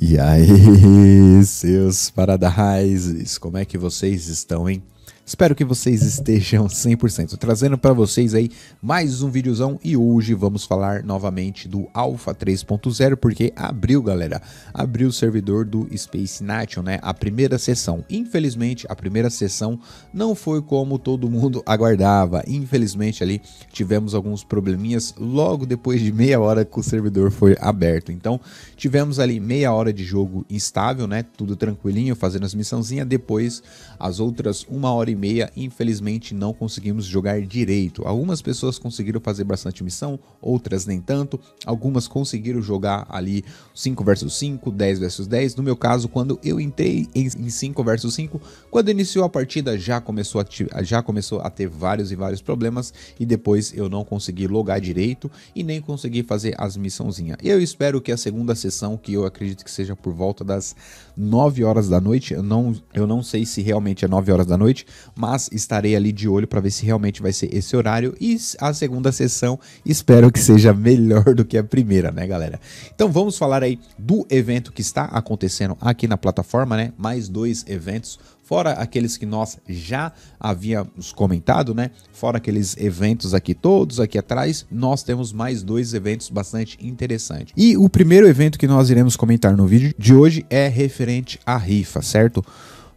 E aí, seus paradises? como é que vocês estão, hein? Espero que vocês estejam 100%. Trazendo para vocês aí mais um videozão e hoje vamos falar novamente do Alpha 3.0 porque abriu, galera. Abriu o servidor do Space Nation, né? A primeira sessão. Infelizmente, a primeira sessão não foi como todo mundo aguardava. Infelizmente ali tivemos alguns probleminhas logo depois de meia hora que o servidor foi aberto. Então, tivemos ali meia hora de jogo instável, né? Tudo tranquilinho, fazendo as missãozinhas, depois as outras uma hora e meia, infelizmente não conseguimos jogar direito. Algumas pessoas conseguiram fazer bastante missão, outras nem tanto. Algumas conseguiram jogar ali 5 versus 5, 10 versus 10. No meu caso, quando eu entrei em 5 versus 5, quando iniciou a partida já começou a, já começou a ter vários e vários problemas e depois eu não consegui logar direito e nem consegui fazer as missãozinhas. Eu espero que a segunda sessão, que eu acredito que seja por volta das 9 horas da noite, eu não, eu não sei se realmente é 9 horas da noite, mas estarei ali de olho para ver se realmente vai ser esse horário. E a segunda sessão espero que seja melhor do que a primeira, né, galera? Então vamos falar aí do evento que está acontecendo aqui na plataforma, né? Mais dois eventos fora aqueles que nós já havíamos comentado, né? Fora aqueles eventos aqui todos aqui atrás, nós temos mais dois eventos bastante interessantes. E o primeiro evento que nós iremos comentar no vídeo de hoje é referente à rifa, certo?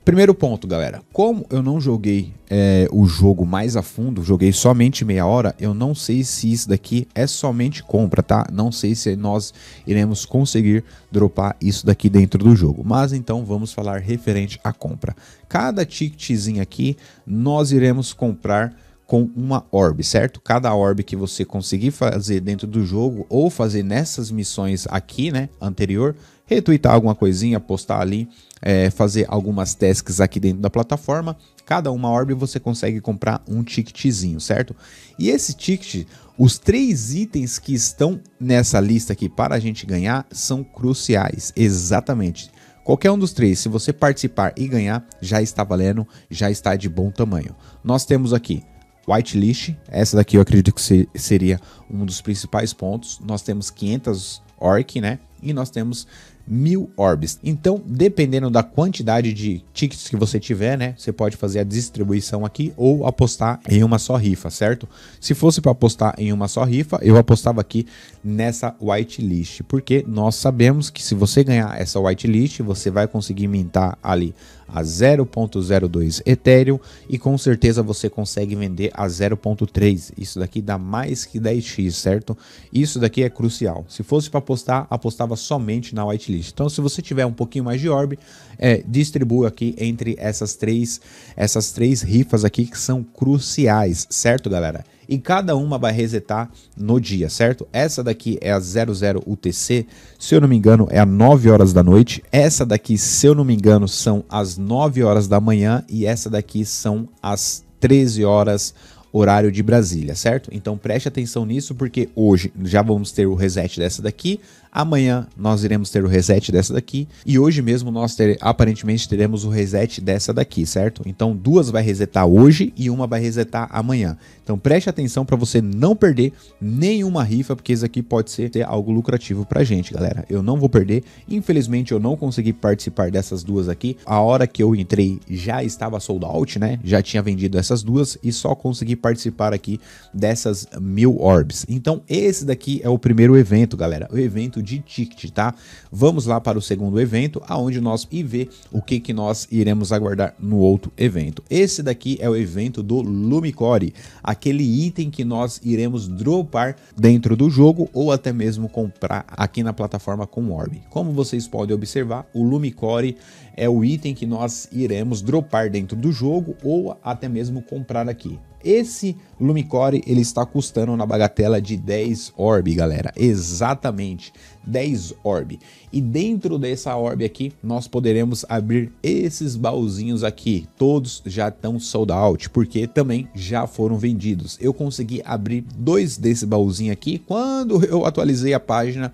Primeiro ponto, galera. Como eu não joguei é, o jogo mais a fundo, joguei somente meia hora, eu não sei se isso daqui é somente compra, tá? Não sei se nós iremos conseguir dropar isso daqui dentro do jogo. Mas então vamos falar referente à compra. Cada ticketzinho aqui nós iremos comprar com uma orb, certo? Cada orb que você conseguir fazer dentro do jogo ou fazer nessas missões aqui, né, anterior, retweetar alguma coisinha, postar ali, é, fazer algumas tasks aqui dentro da plataforma. Cada uma orb você consegue comprar um ticketzinho, certo? E esse ticket, os três itens que estão nessa lista aqui para a gente ganhar são cruciais, exatamente. Qualquer um dos três, se você participar e ganhar, já está valendo, já está de bom tamanho. Nós temos aqui whitelist, essa daqui eu acredito que seria um dos principais pontos. Nós temos 500 orc, né? E nós temos mil orbs. Então, dependendo da quantidade de tickets que você tiver, né? Você pode fazer a distribuição aqui ou apostar em uma só rifa, certo? Se fosse para apostar em uma só rifa, eu apostava aqui nessa whitelist, porque nós sabemos que se você ganhar essa whitelist, você vai conseguir mintar ali a 0.02 Ethereum e com certeza você consegue vender a 0.3. Isso daqui dá mais que 10x, certo? Isso daqui é crucial. Se fosse para apostar, apostava somente na whitelist wishlist. Então, se você tiver um pouquinho mais de orb, é, distribua aqui entre essas três, essas três rifas aqui que são cruciais, certo, galera? E cada uma vai resetar no dia, certo? Essa daqui é a 00 UTC, se eu não me engano, é a 9 horas da noite. Essa daqui, se eu não me engano, são as 9 horas da manhã e essa daqui são as 13 horas horário de Brasília, certo? Então preste atenção nisso porque hoje já vamos ter o reset dessa daqui, Amanhã nós iremos ter o reset dessa daqui. E hoje mesmo nós ter, aparentemente teremos o reset dessa daqui, certo? Então duas vai resetar hoje e uma vai resetar amanhã. Então preste atenção para você não perder nenhuma rifa, porque isso aqui pode ser algo lucrativo pra gente, galera. Eu não vou perder. Infelizmente eu não consegui participar dessas duas aqui. A hora que eu entrei já estava sold out, né? Já tinha vendido essas duas e só consegui participar aqui dessas mil orbs. Então esse daqui é o primeiro evento, galera. O evento de ticket, tá? Vamos lá para o segundo evento, aonde nós e ver o que, que nós iremos aguardar no outro evento. Esse daqui é o evento do Lumicore, aquele item que nós iremos dropar dentro do jogo ou até mesmo comprar aqui na plataforma com Orb. Como vocês podem observar, o Lumicore é o item que nós iremos dropar dentro do jogo ou até mesmo comprar aqui. Esse Lumicore ele está custando na bagatela de 10 orb, galera. Exatamente, 10 orb. E dentro dessa orb aqui, nós poderemos abrir esses baúzinhos aqui. Todos já estão sold out, porque também já foram vendidos. Eu consegui abrir dois desse baúzinho aqui. Quando eu atualizei a página,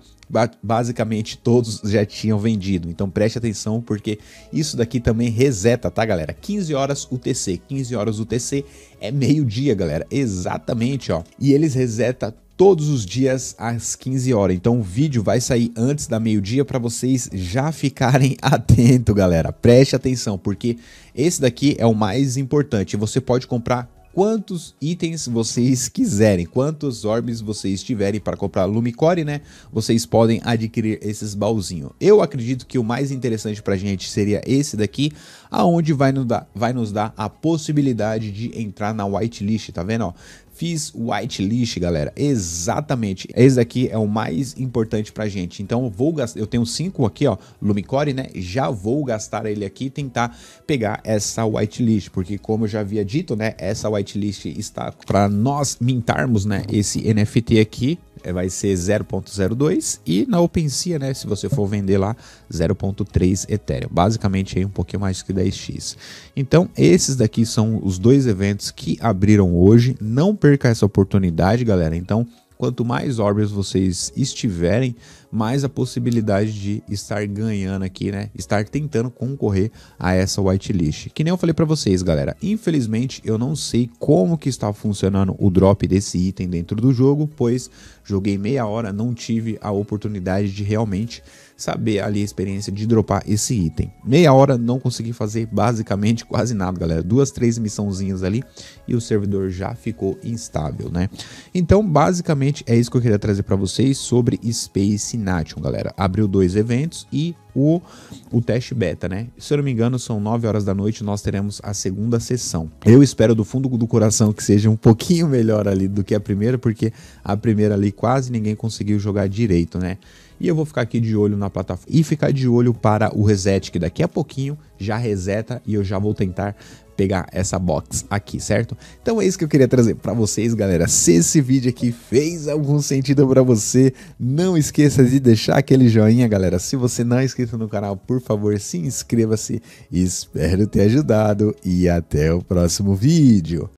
basicamente todos já tinham vendido. Então preste atenção porque isso daqui também reseta, tá galera? 15 horas UTC, 15 horas UTC é meio-dia, galera. Exatamente, ó. E eles reseta todos os dias às 15 horas. Então o vídeo vai sair antes da meio-dia para vocês já ficarem atento, galera. Preste atenção, porque esse daqui é o mais importante. Você pode comprar quantos itens vocês quiserem, quantos orbes vocês tiverem para comprar Lumicore, né? Vocês podem adquirir esses baúzinhos. Eu acredito que o mais interessante para a gente seria esse daqui, aonde vai nos, dar, vai nos dar a possibilidade de entrar na whitelist, tá vendo? Ó, fiz whitelist, galera. Exatamente. Esse daqui é o mais importante pra gente. Então eu vou gastar, eu tenho cinco aqui, ó, Lumicore, né? Já vou gastar ele aqui e tentar pegar essa whitelist, porque como eu já havia dito, né, essa whitelist está para nós mintarmos, né, esse NFT aqui é, vai ser 0.02 e na OpenSea, né, se você for vender lá, 0.3 Ethereum. Basicamente aí um pouquinho mais que 10x. Então, esses daqui são os dois eventos que abriram hoje. Não perca essa oportunidade, galera. Então, Quanto mais orbes vocês estiverem, mais a possibilidade de estar ganhando aqui, né? Estar tentando concorrer a essa whitelist. Que nem eu falei para vocês, galera. Infelizmente, eu não sei como que está funcionando o drop desse item dentro do jogo, pois joguei meia hora, não tive a oportunidade de realmente saber ali a experiência de dropar esse item. Meia hora não consegui fazer basicamente quase nada, galera. Duas, três missãozinhas ali e o servidor já ficou instável, né? Então, basicamente Basicamente é isso que eu queria trazer para vocês sobre Space Nation, galera. Abriu dois eventos e o, o teste beta, né? Se eu não me engano, são 9 horas da noite, nós teremos a segunda sessão. Eu espero do fundo do coração que seja um pouquinho melhor ali do que a primeira, porque a primeira ali quase ninguém conseguiu jogar direito, né? E eu vou ficar aqui de olho na plataforma e ficar de olho para o reset, que daqui a pouquinho já reseta e eu já vou tentar pegar essa box aqui, certo? Então é isso que eu queria trazer para vocês, galera. Se esse vídeo aqui fez algum sentido para você, não esqueça de deixar aquele joinha, galera. Se você não é inscrito no canal, por favor, se inscreva-se. Espero ter ajudado e até o próximo vídeo.